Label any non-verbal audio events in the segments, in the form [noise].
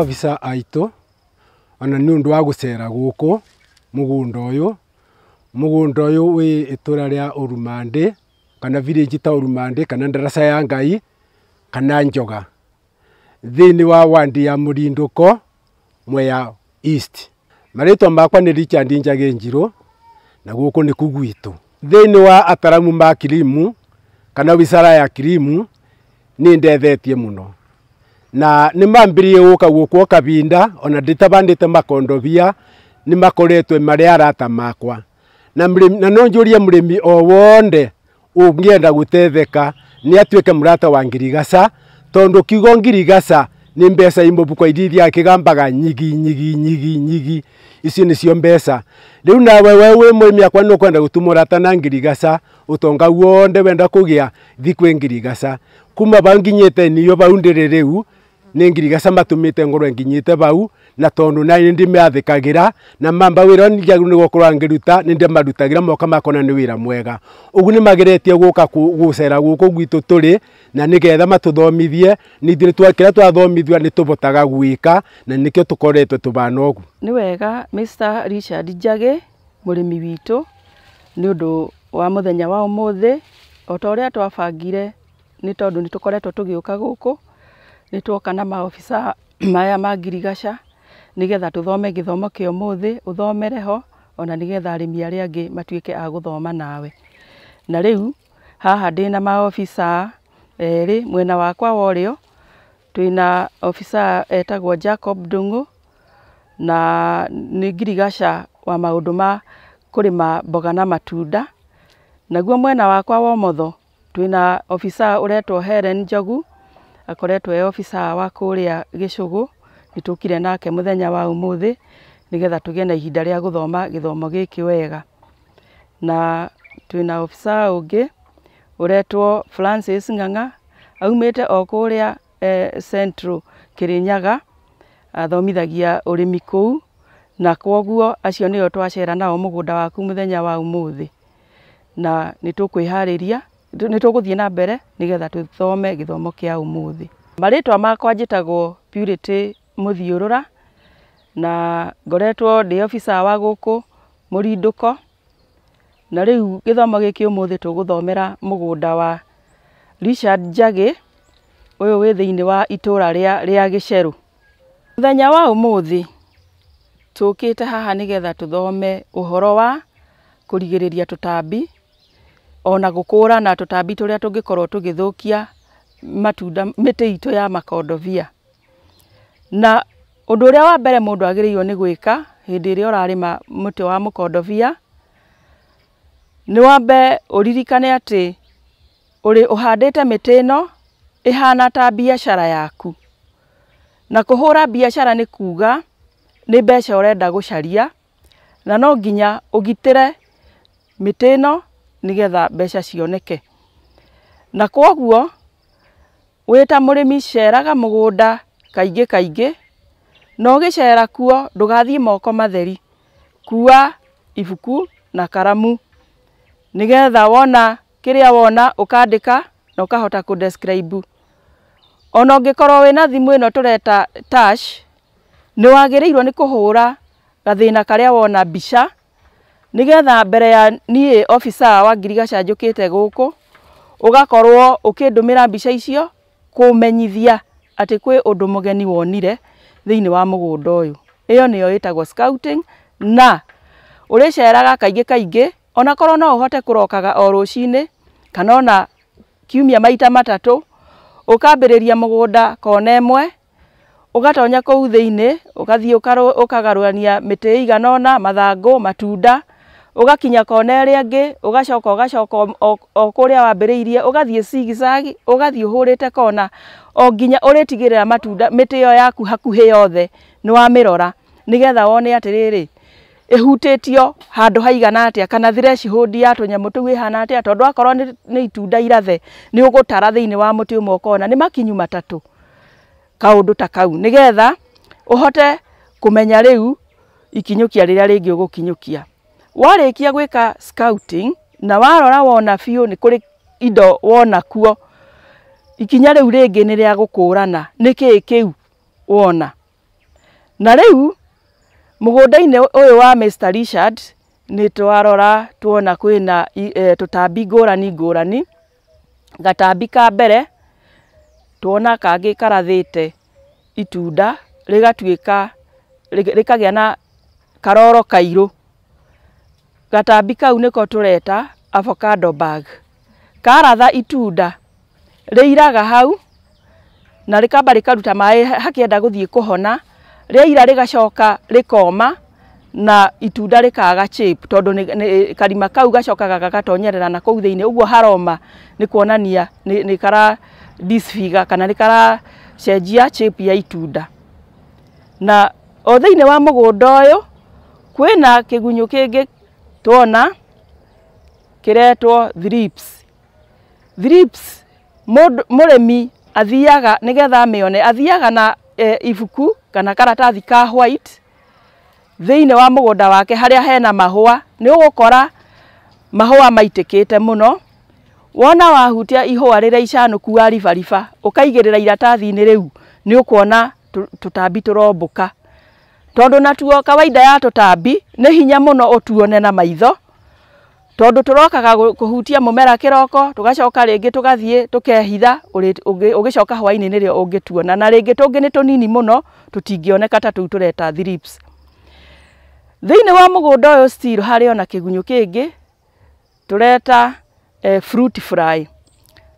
officer aito ona nä å ndå wa gå cera gå kå må nda å yå må nda å yå wä tå ra rä a å rumandä kana village ta å rumandä kana ndaraca ya ngai kana njoga thä inä wa wandi ya må rindå ko mweya east marä two makwa nä richard njagä njirå na gå kå nä kå gwitå thä inä wa ataramu ma kirimu kana wisara ya kirimu nä ndethetie må no na nä mambirie gå ka gå kabinda ona ndä tabandä te makondobia nä makoretwe marä arata makwa na, mrimi, na no njå rie må rä mi o wonde å ngä enda gå tetheka wa ngirigasa tondå kigo ngirigasa ni mbesa imå bukwa iria ya akä gambaga nyigi nyigi nyigi nyigi isi ni cio mbesa rä u nawe we wä mwä mä akwa nä kwenda gå tumå na ngirigasa utonga tonga wonde wenda kugia gä ngirigasa thikwä ngirigaca kuma bau nginyä te niyo bau ndä nä ngirigaca matå mä te ngorwe nginyä bau na tondå na nä ndä mathäkagä ra na mamba wä ni ningagä ni gwakorwa ngiruta ni ndi madutagira moka makona ni wä ra mwega å ni nä mageretie gå ka gå cera rä na nä getha matå thomithie nä ithuä kä rä a nä tå gwä ka na nä kä o tå ni nä wega Mr. Richard Jage må rä mi witå ndå wa må thenya wa å må thä o ta twabangire nä tå koretwo tå gä gå kå nä twoka na maofisa [clears throat] maya ma ngirigaca nigetha tuthome githomo thome muthi uthomere ho ona nigetha arimi arä arä matuike matuä a gå nawe na riu haha ndi na maofisa eri mwena wakwa worio å ofisa o etagwo jacob Dungu na ni ngirigaca wa maå ndå ma kå rä mboga na matunda naguo mwena wakwa womotho å ofisa uretwo helen njogu akoretwobic e wa kå rä a gä cå gå nä tå kire nake må thenya wao må thä nä getha tå gä e na ihinda rä a gå thoma gä thomo gä kä wega na twä nabi å ngä å retwonanga aumä te okå e, rä akä rä nyaga athomithagia å rä mi kå u na koguo acio nä yo twacera nao må gå nda waku må thenya wau må thä na nä tå kwä harä ria nä tå gå thiä na mbere nä getha tå thome gä thomo kä a må thä marä twa makwa njä purity må thiå rå ra na ngoretwo ndä obica wa gå kå må rindå ko na rä u gä thomo gä kä å må thä tå gå thomera må gå nda wa richard njagä å yå wä thä inä wa itå ra rä a gä cerå mũthenya wa må thä tå kä te haha nä getha tå thome å horo wa kå rigä rä ria tå tambi ona gukura na tutambi turia tungikorwo tugithukia matunda miti ito ya makondovia na undu uria wa mbere mundu agiriirwo ni gwika hindi iria urarima muti wa mukondovia ni wambe uririkane ati uri uhandite miti ino ihana ta biacara yaku na kuhura biacara ni kuga ni mbeca urenda gucaria na no nginya ugitire miti ino nigetha mbeca cioneke na koguo wĩ ta ceraga mugunda kaingĩ kaingĩ na gicera kuo ndũgathiĩ moko matheri kua ibuku na karamu nigetha wona kĩrĩa wona ukandika na ukahota ku describe ona ũngĩkorwo wĩna thimũ ĩno tũreta touch nĩwagĩrĩirwo ni kuhura gathina karĩa wona mbica nigetha mbere ya nie obica wa ngirigaca njukite guku ugakorwo ukindumira mbica icio kumenyithia ati kwi undu mugeni wonire thiini wa mugunda uyu iyo niyo itagwo scouting na uriceraga kaingi kaingi ona korwo no uhote kurokaga o rucini kana ona kiumia maita matatu ukambiriria mugunda kona imwe ugatonya kou thiini ugathii ukagarurania miti iganona mathangu matunda ugakinya kona ria ngi ugacoka ugacoka o kuria wambiriirie ugathie cigicagi ugathie uhurite kona o nginya uritigirira matunda miti yo yaku hakuhi yothe ni wamirora nigetha wone atiriri ihutitio handu haigana atia kana threshold ya tunyamu tuu ihana atia tondu akorwo ni itunda irathe ni ugutara thiini wa muti umwe ukona ni makinyu matatu kaundu ta kau nigetha uhote kumenya riu ikinyukia riria ringi ugukinyukia warikia gwika scouting na warora wona fio ni kuri indo wona kuo ikinya riu ringi ni ria gukurana ni ki kiu wona na riu mugundaine uyu wa Mr Richard ni twarora tuona kwina e, tutambi ngurani ngurani gatambi ka mbere tuona kangi karathite itunda rigatuika rikagia na karoro kairu gatambi kau niko tureta avocado bag karatha itunda riiraga hau na rikamba rikaruta mai hakienda gũthiĩ kuhona rĩaira rĩgacoka rikoma na itunda rikaga chip tondũ karima kau gacokaga gagatonyerera na kũu thĩinĩ uguo haroma ni kuonania ni kara disfiga kana kara karacenjia chip ya itunda na o thĩinĩ wa mũgũnda ũyũ kwĩna kigunyu kingi tuona kiretwo thrips thrips muremi athiaga nigetha amione athiaga na e, ibuku kana karatathi ka white thiini wa mugunda wake haria hena mahua ni ugukora mahua maitikite muno wona wahutia ihua rira kuwa waribariba ukaigirira iratathi-ini riu ni ukuona tutambi turombuka tondu natuo kawaida ya tutambi ni hinya muno utuone na maitho tondu turokaga kuhutia mumera kiroko tugacoka ringi tugathie tukehitha ugicoka hwaini ni rio ungituona na ringi tungi ni tunini muno tutingioneka ta tu tureta thrips thiini wa mugunda uyu still hari ona kigunyu kingi tureta eh, fruit fry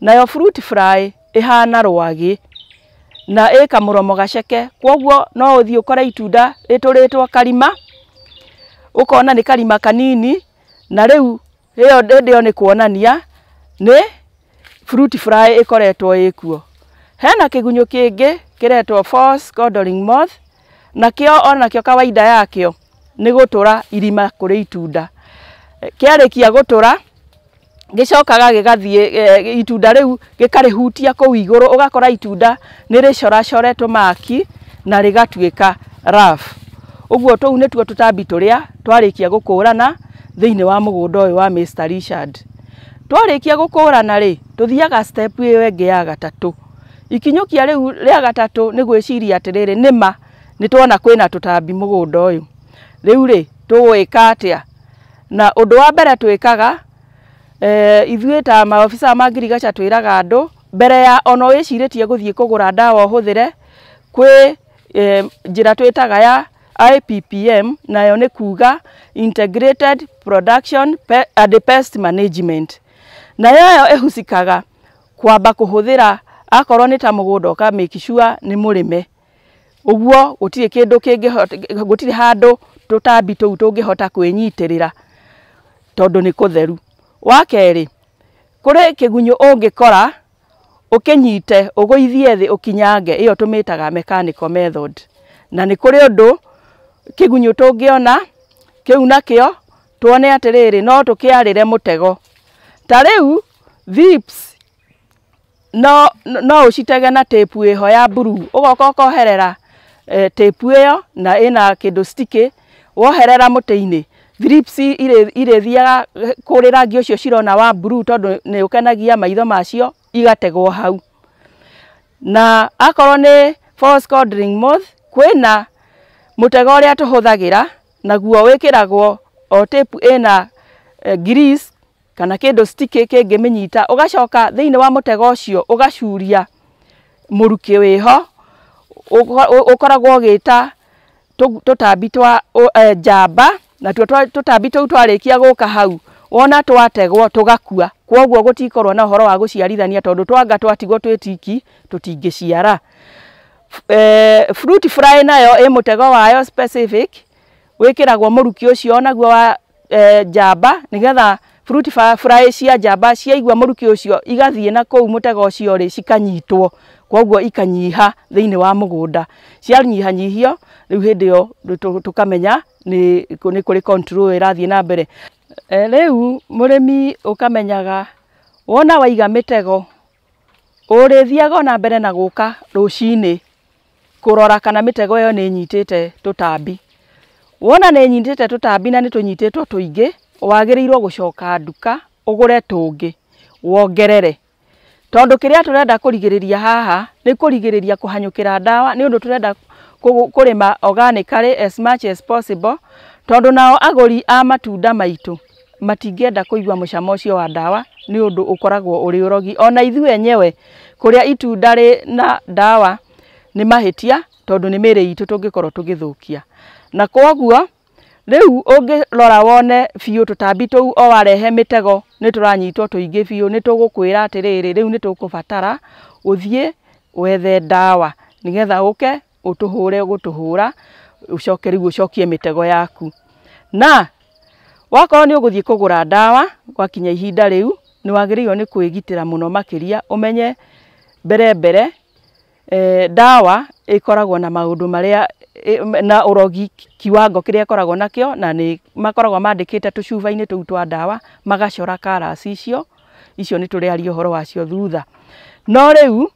nayo fruit fry ihana rwagi na eka muromo gaceke kwoguo no uthi ukora itunda rĩtũrĩtwo karima ukona ni karima kanini na riu ĩyo hĩndĩ yo nĩ kuonania ni fruit fry ĩkoretwo ikuo hena kĩgunyũ kingi kĩretwo false codling moth ona kio kawaida yakĩo ni gutura irima kuri itunda kĩarĩkia gutura gicokaga gigathie itunda riu gikarihutia kuu iguru ugakora itunda ni ricoracoretwo maki na rigatuika raf uguo tuu nituo tutambi turia twarikia gukurana thiini wa mugunda uyu wa Mr. Richard twarikia gukurana ri tuthiaga step iyo ingi ya gatatu ikinyukia riu ria gatatu ni gwiciria atiriri ni ma ni twona kwina tutambi mugunda uyu riu ri tuika atia na undu wa mbere twikaga eh, ithuĩ ta maobica ma ngirigaca twĩraga andũ mbere ya ona wĩcirĩtie gũthiĩ kũgũra ndawa ũhũthĩre kwĩ eh, njĩra twĩtaga ya IPPM nayo nĩ kuga Integrated Production Pe and Pest Management nayo yo ĩhusikaga kwamba kũhũthĩra akorwo nĩ ta mũgũnda ũka make sure nĩ mũrĩme ũguo gũtirĩ kĩndũ kĩngĩhota gũtirĩ handũ tũtambi tũu tũngĩhota kwĩnyitĩrĩra tondũ nĩ kũtheru wa keri kuri kigunyu ungikora ukinyite ugoithie thi ukinyange iyo tumitaga mechanical method na ni kuri undu kigunyu tungiona kiu nakio tuone atiriri no tukiarire mutego ta riu vips no no ucitege na tape iho ya buru ugoka ukoherera eh, tape iyo na ina kindu stiki woherera muti-ini thrips irä thiaga eh, kå rä rangi å cio cirona wa blue tondå nä å kenagia maitho macio igategwo hau na akorwo nä kwä na må tega å rä a tå hå thagä ra naguo wä kä ragwo o ä na eh, grease kana kä ndå kä ngä mä nyita å gacoka thä wa må tega å cio å gacuria må rukä wä ho å koragwo å gä ta tå tambi twa eh, njamba na tũtambi tu twarĩkia guka hau wona twategwo tugakua kwoguo gũtikorwo na horo wa guciarithania tondu twanga twatigwo twĩ tiki tũtingĩciara e, fruit fry nayo ĩ mũtego wayo specific wĩkĩragwo muruki ucio onaguo wa e, njamba nĩgetha fruit fa fly cia njamba igwa muruki ucio igathie na kũu mũtego ucio ri cikanyitwo koguo ikanyiha thini wa mugunda nyiha nyihio riu rĩu yo tukamenya ni ni kuri control irathie na mbere eh, rĩu mũrĩmi ukamenyaga wona waiga mĩtego ũrĩthiaga na mbere na guka rucini kurora kana mitego ĩyo ni nyitite tutambi wona ni nyitite tutambi na nĩ tũnyitĩtwo tũingĩ wagĩrĩirwo gucoka nduka ugure tungi wongerere tondu kiria turenda kurigiriria haha ni kurigiriria kuhanyukira dawa ni undu turenda kurima organically as much as possible tondu nao agũri a matunda maitu matingienda kuigua mucamo ucio wa ndawa ni undu ukoragwo uri urogi Ona ithuĩ enyewe kuria itunda na ndawa ni mahitia tondu ni mĩĩrĩ itu tungikorwo tugithukia Na koguo riu ungirora wone biå tå tambi tå u o warehe mä tego nä tå ranyitwo tå ingä biå nä tå gå kwä ra atä rä rä rä u nä tå kå batara å thiä wethe ndawa nä getha å ke å tå hå ra u mä tego yaku na wakorwo nä å gå thiä kå gå ra ndawa gwakinya ihinda rä u nä wagä rä irwo nä kwä gitä ra må no makä ria å menye mbere mbere ä eh, koragwo na maå ndå marä a na urogi kiwango kiria ĩkoragwo nakĩo na ni makoragwo mandikite tucuva-ini tũu twa ndawa magacora karasi icio icio turi ari uhoro wacio thutha no riu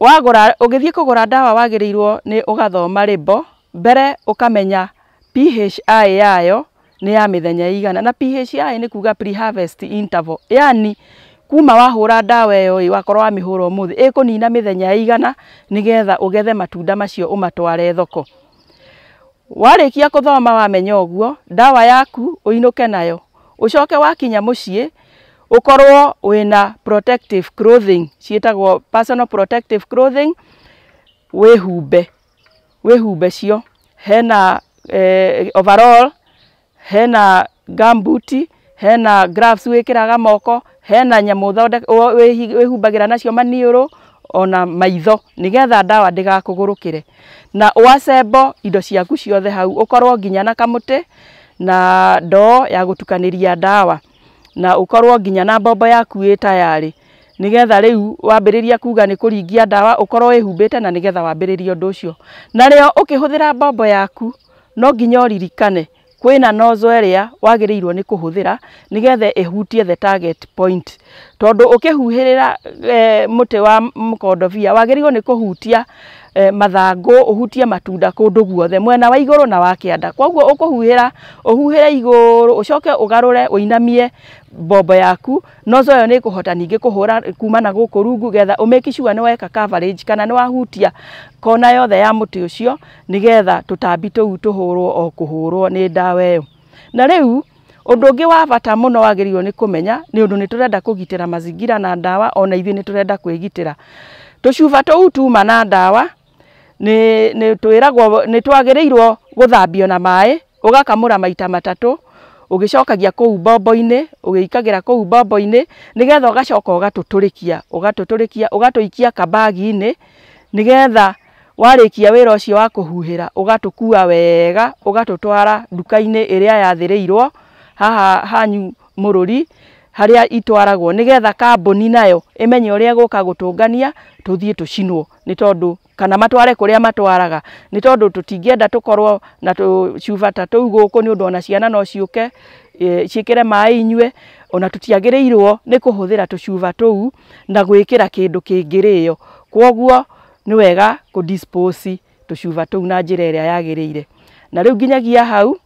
wagũra ugithie kũgũra dawa wagĩrĩirwo ni ugathoma rĩbo mbere ukamenya PHI yayo ni ya mithenya igana na PHI ni kuga pre harvest interval yani kuma wahura ndawa ĩyo ĩ wakorwo wa mĩhũra ũmũthĩ ĩkũnina mĩthenya ya igana nĩgetha ũgethe matunda macio ũmatware thoko warĩkia kũthoma wamenya ũguo ndawa yaku ũinũke nayo ũcoke wakinya mũciĩ ũkorwo wĩna protective clothing ciĩtagwo personal protective clothing wĩhumbe wĩhumbe cio hena eh, overall hena gambuti hena gloves wĩkĩraga moko hena nyamå thonde wä humbagä we, we, ra nacio maniå ona maitho nä getha ndawa ndä na wacembo indo ciaku ciothe hau ukorwo nginya na kamutä na ndoo ya gutukaniria ndawa na ukorwo nginya na mbombo yaku ä tayarä nä getha rä u wambä rä ria kuga nä kå ringia ndawa å korwo na nä getha wambä rä ria å ndå ũcio na rä o yaku no nginya å ririkane kwina nozo ĩrĩa wagĩrĩirwo ni kuhuthira nĩgetha ĩhutie the target point tondu ukihuhirira eh, muti wa mũkondobia wagĩrĩirwo ni kuhutia eh, mathangu ũhutie matunda kundu guothe mwena wa igũrũ na wa kĩanda kwoguo ũkũhuhĩra ũhuhĩre igũrũ ũcoke ũgarũre ũinamie mbombo yaku nozo ĩyo nĩ ĩkũhota ningĩ kũhũra kuma na gũkũ rungu getha ũmĩki ni weka coverage kana ni wahutia kona yothe ya muti ucio nigetha tutambi tuu tuhurwo o kuhurwo ni ndawa iyo na riu undu ungi wa bata muno wagirirwo ni kumenya ni undu ni turenda kugitira mazingira na ndawa ona ithi ni turenda kwigitira tucuba tuu tuma na ndawa ni ni twiragwo ni twagĩrĩirwo guthambio na mai ugakamura maita matatũ ũgĩcokagia kũu mbombo-inĩ ũgĩikagĩra kũu mbombo-inĩ nigetha ũgacoka ugatuturikia ugatuturikia ũgatũikia kabagi-inĩ nigetha warikia wĩra ũcio wa kuhuhira ugatukua wega ũgatũtwara nduka-inĩ ĩrĩa yathĩrĩirwo haha hanyu mururi haria itwaragwo nigetha kambuni nayo imenye ũrĩa ĩgũka gutungania tuthie tucinwo ni tondu kana matware kũrĩa matwaraga ni tondu tutingienda tukorwo na tũcuba ta tũu gũkũ nĩ ũndũ ona ciana no ciuke ciĩkĩre mai inyue ona tũtiagĩrĩirwo ni kuhuthira tũcuba tũu na gwikira kindu kĩngĩrĩo kwoguo nä wega kå tå cuba tå u na njä ra ä rä a yagä rä ire na rä u nginyagia hau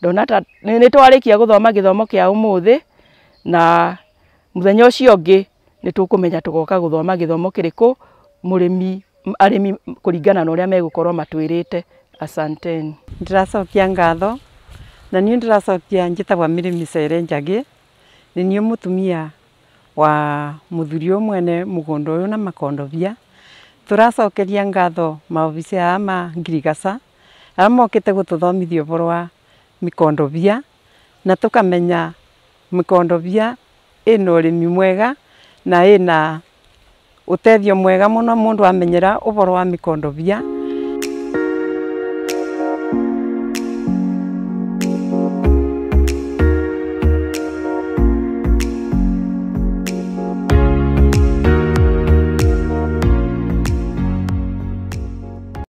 ndona ta nä twarä kia gå thoma gä thomo kä a å må thä na må thenya å cio å ngä nä tå kå menya tå goka gå thoma gä thomo kä rä kå må rä mi arä mi kå ringana na å rä a megå korwo matwä rä te asanteni ndä racokia ngatho na niä ndä racokia njä tagwa mä rä mi njagä nä niä må tumia wa må thuri å mwene må gå nda å yå na makondobia turacokeria ngatho maobici aya ma ngirigaca arĩa mokĩte gũtũthomithia ũboro wa mikondobia na tũkamenya mikondobia ĩna ũrĩmi mwega na ĩna ũteithio mwega mũno mũndũ amenyera ũboro wa mikondobia